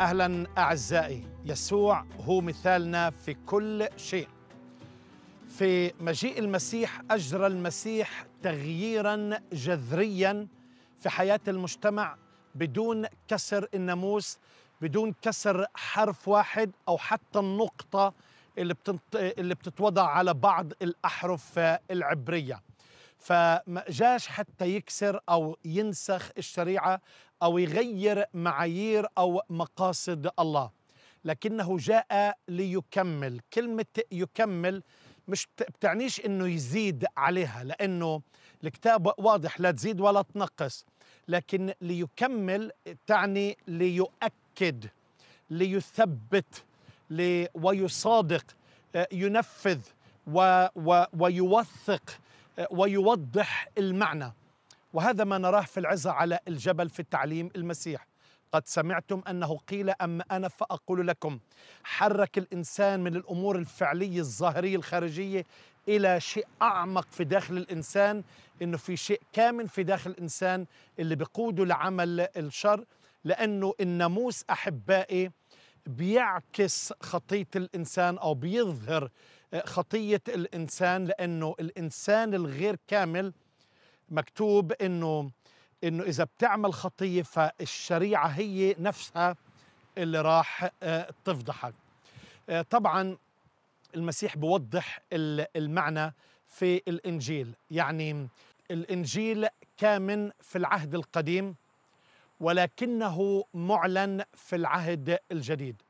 اهلا اعزائي يسوع هو مثالنا في كل شيء في مجيء المسيح اجرى المسيح تغييرا جذريا في حياه المجتمع بدون كسر الناموس بدون كسر حرف واحد او حتى النقطه اللي بتنط... اللي بتتوضع على بعض الاحرف العبريه فما جاش حتى يكسر أو ينسخ الشريعة أو يغير معايير أو مقاصد الله لكنه جاء ليكمل كلمة يكمل مش بتعنيش انه يزيد عليها لانه الكتاب واضح لا تزيد ولا تنقص لكن ليكمل تعني ليؤكد ليثبت لي ويصادق آه، ينفذ و و ويوثق ويوضح المعنى وهذا ما نراه في العزة على الجبل في التعليم المسيح قد سمعتم أنه قيل أما أنا فأقول لكم حرك الإنسان من الأمور الفعلية الظاهرية الخارجية إلى شيء أعمق في داخل الإنسان إنه في شيء كامن في داخل الإنسان اللي بقوده لعمل الشر لأنه الناموس أحبائي بيعكس خطية الإنسان أو بيظهر خطيه الانسان لانه الانسان الغير كامل مكتوب انه انه اذا بتعمل خطيه فالشريعه هي نفسها اللي راح آه، تفضحك آه، طبعا المسيح بوضح المعنى في الانجيل يعني الانجيل كامن في العهد القديم ولكنه معلن في العهد الجديد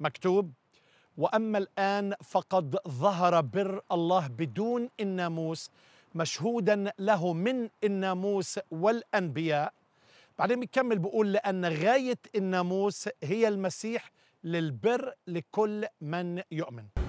مكتوب واما الان فقد ظهر بر الله بدون الناموس مشهودا له من الناموس والانبياء بعدين بيكمل بيقول لان غايه الناموس هي المسيح للبر لكل من يؤمن